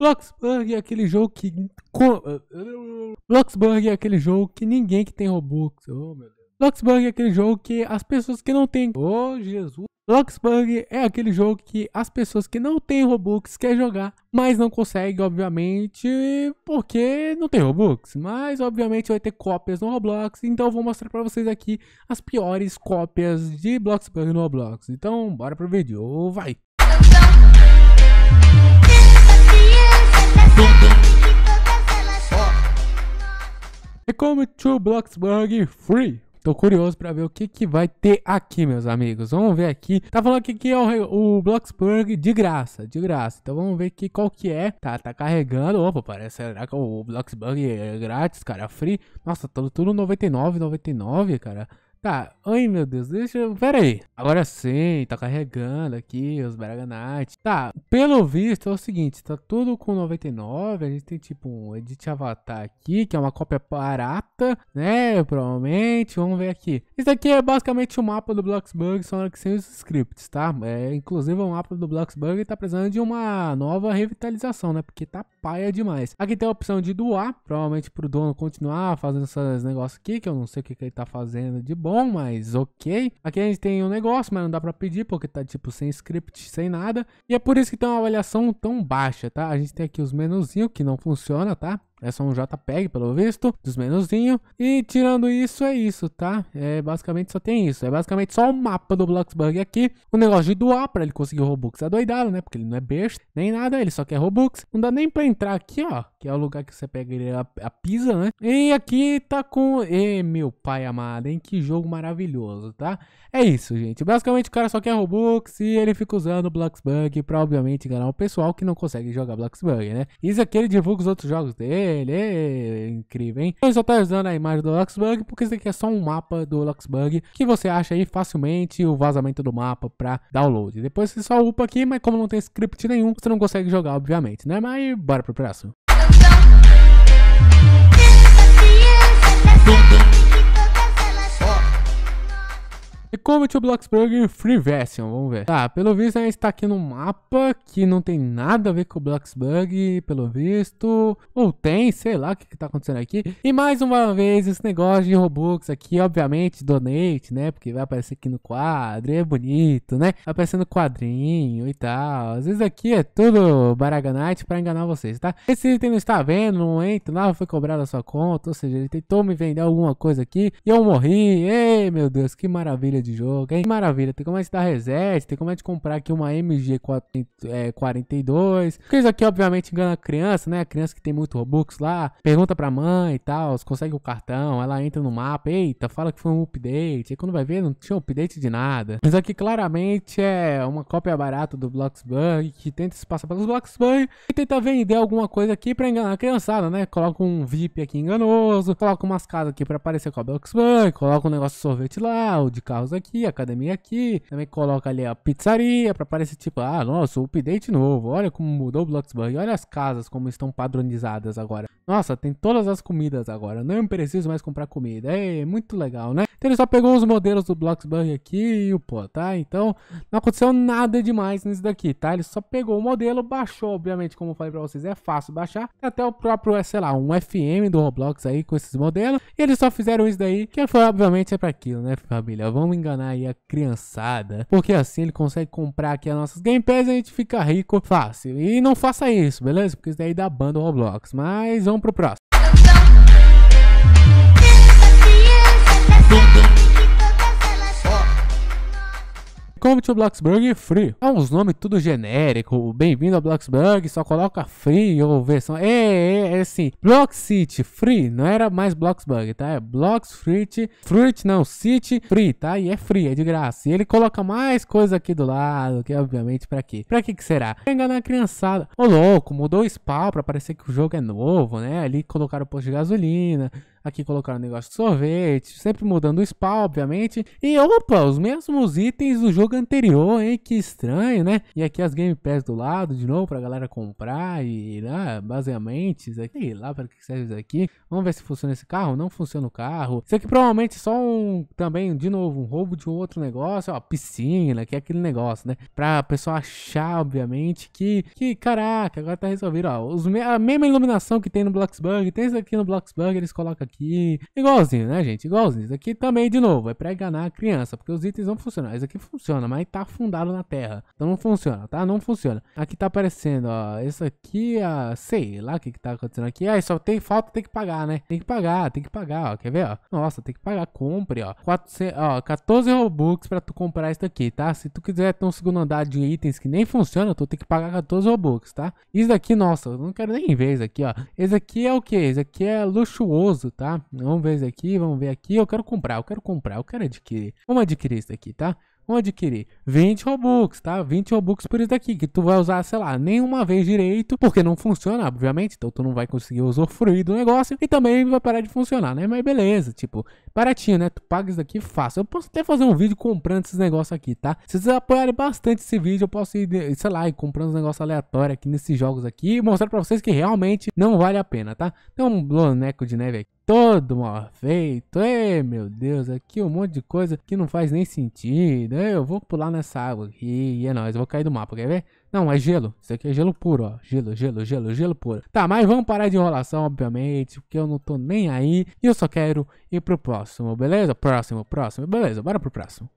Bloxburg é aquele jogo que. Bloxburg é aquele jogo que ninguém que tem Robux. Oh, meu Deus. Bloxburg é aquele jogo que as pessoas que não têm. Oh, Jesus. Bloxburg é aquele jogo que as pessoas que não têm Robux quer jogar, mas não consegue, obviamente, porque não tem Robux. Mas, obviamente, vai ter cópias no Roblox, então eu vou mostrar pra vocês aqui as piores cópias de Bloxburg no Roblox. Então, bora pro vídeo, vai! Então... E é como Two Blocks Bug Free. Tô curioso para ver o que, que vai ter aqui, meus amigos. Vamos ver aqui. Tá falando aqui que é o, o Bloxburg de graça, de graça. Então vamos ver aqui qual que é. Tá, tá carregando. Opa, parece será que o Bloxburg é grátis, cara? Free. Nossa, tá tudo, tudo 99, 99, cara. Tá, ai meu Deus, deixa eu. Pera aí. Agora sim, tá carregando aqui os Braganite. Tá, pelo visto é o seguinte: tá tudo com 99. A gente tem tipo um Edit Avatar aqui, que é uma cópia barata, né? Provavelmente. Vamos ver aqui. Isso aqui é basicamente o um mapa do Bloxburg, só que sem os scripts, tá? É, inclusive o mapa do Bloxburg tá precisando de uma nova revitalização, né? Porque tá paia é demais. Aqui tem a opção de doar, provavelmente pro dono continuar fazendo esses negócios aqui, que eu não sei o que, que ele tá fazendo de bom, mas ok. Aqui a gente tem um negócio, mas não dá pra pedir, porque tá tipo sem script, sem nada. E é por isso que tem uma avaliação tão baixa, tá? A gente tem aqui os menuzinhos que não funciona, tá? É só um JPEG, pelo visto, dos menuzinhos. E tirando isso, é isso, tá? É basicamente só tem isso. É basicamente só o mapa do Bloxburg aqui. O negócio de doar pra ele conseguir o Robux. É doidado, né? Porque ele não é besta, nem nada, ele só quer Robux. Não dá nem pra entrar aqui, ó que é o lugar que você pega a, a pisa, né? E aqui tá com. E meu pai amado, hein? Que jogo maravilhoso, tá? É isso, gente. Basicamente o cara só quer Robux e ele fica usando o Bloxbug pra, obviamente, enganar o pessoal que não consegue jogar Bloxbug, né? Isso aqui ele divulga os outros jogos dele. É, é incrível, hein? Ele só tá usando a imagem do Luxbug porque isso aqui é só um mapa do Luxbug que você acha aí facilmente o vazamento do mapa pra download. Depois você só upa aqui, mas como não tem script nenhum, você não consegue jogar, obviamente, né? Mas bora pro próximo. Thank you. E o Bloxburg Free Version, vamos ver. Tá, pelo visto a gente tá aqui no mapa que não tem nada a ver com o Bloxburg, pelo visto. Ou tem, sei lá o que, que tá acontecendo aqui. E mais uma vez, esse negócio de Robux aqui, obviamente, donate, né? Porque vai aparecer aqui no quadro, é bonito, né? Vai aparecer no quadrinho e tal. Às vezes aqui é tudo Baraganite pra enganar vocês, tá? Esse item não está vendo não entra, nada foi cobrado a sua conta, ou seja, ele tentou me vender alguma coisa aqui e eu morri. Ei, meu Deus, que maravilha maravilha de jogo, hein? É maravilha, tem como é gente dar reset, tem como é gente comprar aqui uma MG42. É, isso aqui, obviamente, engana a criança, né? A criança que tem muito Robux lá, pergunta pra mãe e tal, consegue o cartão, ela entra no mapa, eita, fala que foi um update. Aí quando vai ver, não tinha update de nada. Isso aqui claramente é uma cópia barata do Bloxburg que tenta se passar pelos Bloxburg e tenta vender alguma coisa aqui pra enganar a criançada, né? Coloca um VIP aqui enganoso, coloca umas casas aqui pra aparecer com a Bloxburg, coloca um negócio de sorvete lá, ou de carro aqui, academia aqui. Também coloca ali a pizzaria para parecer tipo, ah, nossa, update novo. Olha como mudou o Bloxburg. Olha as casas como estão padronizadas agora. Nossa, tem todas as comidas agora. Não preciso mais comprar comida. É muito legal, né? Então ele só pegou os modelos do Bloxburg aqui e o pô, tá? Então não aconteceu nada demais nisso daqui, tá? Ele só pegou o modelo, baixou, obviamente, como eu falei pra vocês, é fácil baixar. Até o próprio, é, sei lá, um FM do Roblox aí com esses modelos. E eles só fizeram isso daí, que foi, obviamente, é pra aquilo, né, família? Vamos enganar aí a criançada, porque assim ele consegue comprar aqui as nossas Game e a gente fica rico fácil. E não faça isso, beleza? Porque isso daí dá banda Roblox. Mas vamos pro próximo. Come to Bloxburg Free. É uns nomes tudo genérico. Bem-vindo a Bloxburg, só coloca Free ou versão. É, é, é assim. Blox City Free, não era mais Bloxburg, tá? É Blox Fruit, Fruit não, City Free, tá? E é free, é de graça. E ele coloca mais coisa aqui do lado, que obviamente pra quê? Pra que que será? Pra enganar a criançada. Ô louco, mudou o spawn pra parecer que o jogo é novo, né? Ali colocaram posto de gasolina. Aqui colocaram o negócio de sorvete, sempre mudando o spa, obviamente. E opa, os mesmos itens do jogo anterior, hein? Que estranho, né? E aqui as Game Pass do lado, de novo, pra galera comprar e, né, basicamente, isso aqui, lá pra que serve isso aqui. Vamos ver se funciona esse carro, não funciona o carro. Isso aqui provavelmente é só um, também, de novo, um roubo de um outro negócio, ó, piscina, que é aquele negócio, né? Pra pessoa achar, obviamente, que, que caraca, agora tá resolvido, ó. Os, a mesma iluminação que tem no Bloxburg, tem isso aqui no Bloxburg, eles colocam aqui. Igualzinho, né, gente? Igualzinho. Isso aqui também, de novo, é pra enganar a criança, porque os itens não funcionam. Isso aqui funciona, mas tá afundado na terra. Então não funciona, tá? Não funciona. Aqui tá aparecendo, ó, isso aqui, a sei lá o que que tá acontecendo aqui. Aí só tem falta, tem que pagar, né? Tem que pagar, tem que pagar, ó. Quer ver, ó? Nossa, tem que pagar. Compre, ó. 400, ó, 14 Robux pra tu comprar isso aqui, tá? Se tu quiser ter um segundo andar de itens que nem funciona, tu tem que pagar 14 Robux, tá? Isso daqui, nossa, eu não quero nem ver isso aqui, ó. Esse aqui é o quê? Esse aqui é luxuoso, tá? Vamos ver isso aqui, vamos ver aqui. Eu quero comprar, eu quero comprar, eu quero adquirir. Vamos adquirir isso aqui, tá? Vamos adquirir 20 Robux, tá? 20 Robux por isso daqui, que tu vai usar, sei lá, nenhuma vez direito, porque não funciona, obviamente, então tu não vai conseguir usufruir do negócio e também vai parar de funcionar, né? Mas beleza, tipo, baratinho, né? Tu paga isso daqui fácil. Eu posso até fazer um vídeo comprando esses negócios aqui, tá? Se vocês apoiarem bastante esse vídeo, eu posso ir, sei lá, ir comprando os negócios aleatórios aqui nesses jogos aqui e mostrar pra vocês que realmente não vale a pena, tá? Tem um boneco de neve aqui todo mal feito. Ei, é, meu Deus, aqui um monte de coisa que não faz nem sentido. Ei, é, eu vou pular nessa água aqui e é nóis, eu vou cair do mapa, quer ver? Não, é gelo. Isso aqui é gelo puro, ó. Gelo, gelo, gelo, gelo puro. Tá, mas vamos parar de enrolação, obviamente, porque eu não tô nem aí e eu só quero ir pro próximo, beleza? Próximo, próximo, beleza, bora pro próximo.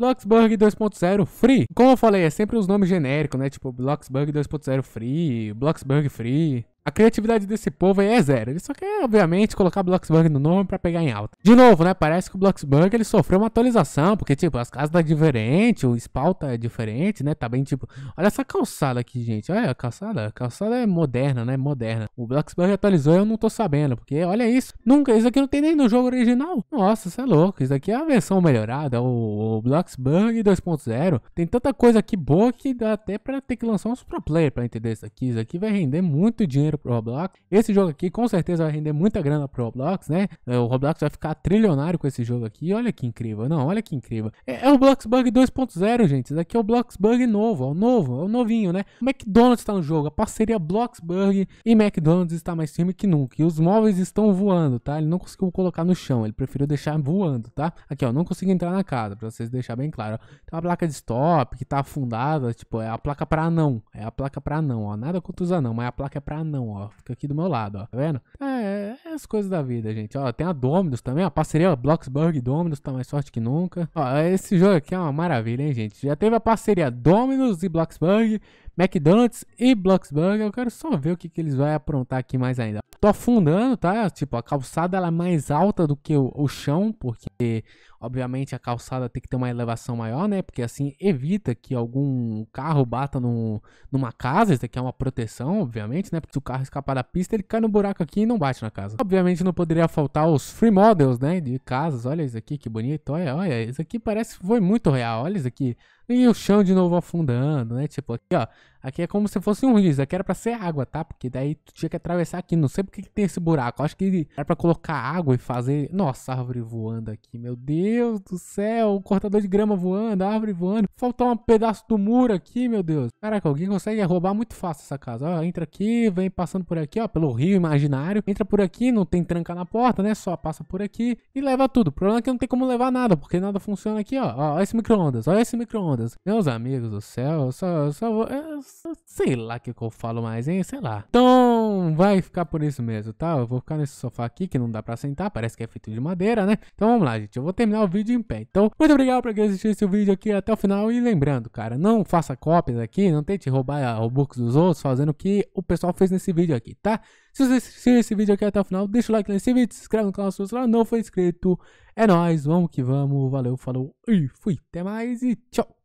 Bloxburg 2.0 Free. Como eu falei, é sempre os nomes genéricos, né? Tipo, Bloxburg 2.0 Free, Bloxburg Free. A criatividade desse povo aí é zero. Ele só quer, obviamente, colocar Bloxburg no nome para pegar em alta. De novo, né? Parece que o Bloxburg ele sofreu uma atualização, porque, tipo, as casas tá diferente, o spawn tá diferente, né? Tá bem, tipo... Olha essa calçada aqui, gente. Olha a calçada. A calçada é moderna, né? Moderna. O Bloxburg atualizou eu não tô sabendo, porque olha isso. Nunca... Isso aqui não tem nem no jogo original. Nossa, você é louco. Isso aqui é a versão melhorada. O, o Bloxburg 2.0. Tem tanta coisa aqui boa que dá até para ter que lançar uns pro player pra entender isso aqui. Isso aqui vai render muito dinheiro dinheiro pro Roblox. Esse jogo aqui com certeza vai render muita grana pro Roblox, né? É, o Roblox vai ficar trilionário com esse jogo aqui. Olha que incrível, não, olha que incrível. É, é o Bloxbug 2.0, gente. Isso daqui é o Bloxbug novo, ó, o novo, é o novinho, né? O McDonald's tá no jogo, a parceria Bloxburg e McDonald's está mais firme que nunca. E os móveis estão voando, tá? Ele não conseguiu colocar no chão, ele preferiu deixar voando, tá? Aqui, ó, não consigo entrar na casa, pra vocês deixarem bem claro. Tem uma placa de stop que tá afundada, tipo, é a placa pra não. É a placa pra não, ó. Nada contra os anão, mas a placa é pra não não, ó. Fica aqui do meu lado, ó. Tá vendo? É, é as coisas da vida, gente. Ó, tem a Dominus também, a parceria ó, Bloxburg e Dominus tá mais forte que nunca. Ó, esse jogo aqui é uma maravilha, hein, gente? Já teve a parceria Dominus e Bloxburg. McDonald's e Bloxburg, Eu quero só ver o que, que eles vão aprontar aqui mais ainda. Tô afundando, tá? Tipo, a calçada ela é mais alta do que o, o chão, porque obviamente a calçada tem que ter uma elevação maior, né? Porque assim evita que algum carro bata no, numa casa. Isso aqui é uma proteção, obviamente, né? Porque se o carro escapar da pista, ele cai no buraco aqui e não bate na casa. Obviamente não poderia faltar os free models, né? De casas. Olha isso aqui, que bonito. Olha, olha. Isso aqui parece foi muito real. Olha isso aqui. E o chão de novo afundando, né? Tipo, aqui, ó. Aqui é como se fosse um rio. Isso aqui era pra ser água, tá? Porque daí tu tinha que atravessar aqui. Não sei porque que tem esse buraco. Acho que era pra colocar água e fazer. Nossa, árvore voando aqui. Meu Deus do céu. Um cortador de grama voando, árvore voando. Faltou um pedaço do muro aqui, meu Deus. Caraca, alguém consegue roubar muito fácil essa casa. Ó, entra aqui, vem passando por aqui, ó, pelo rio imaginário. Entra por aqui, não tem tranca na porta, né? Só passa por aqui e leva tudo. O problema é que não tem como levar nada, porque nada funciona aqui, ó. Ó, esse micro-ondas, olha esse micro-ondas. Meus amigos do céu, eu só, eu só vou. Eu sei lá o que, que eu falo mais, hein? Sei lá. Então, vai ficar por isso mesmo, tá? Eu vou ficar nesse sofá aqui que não dá pra sentar, parece que é feito de madeira, né? Então vamos lá, gente. Eu vou terminar o vídeo em pé. Então, muito obrigado pra quem assistiu esse vídeo aqui até o final. E lembrando, cara, não faça cópias aqui, não tente roubar Robux ah, dos outros fazendo o que o pessoal fez nesse vídeo aqui, tá? Se você assistiu esse vídeo aqui até o final, deixa o like nesse vídeo, se inscreve no canal se você não for inscrito. É nóis, vamos que vamos. Valeu, falou e fui. Até mais e tchau.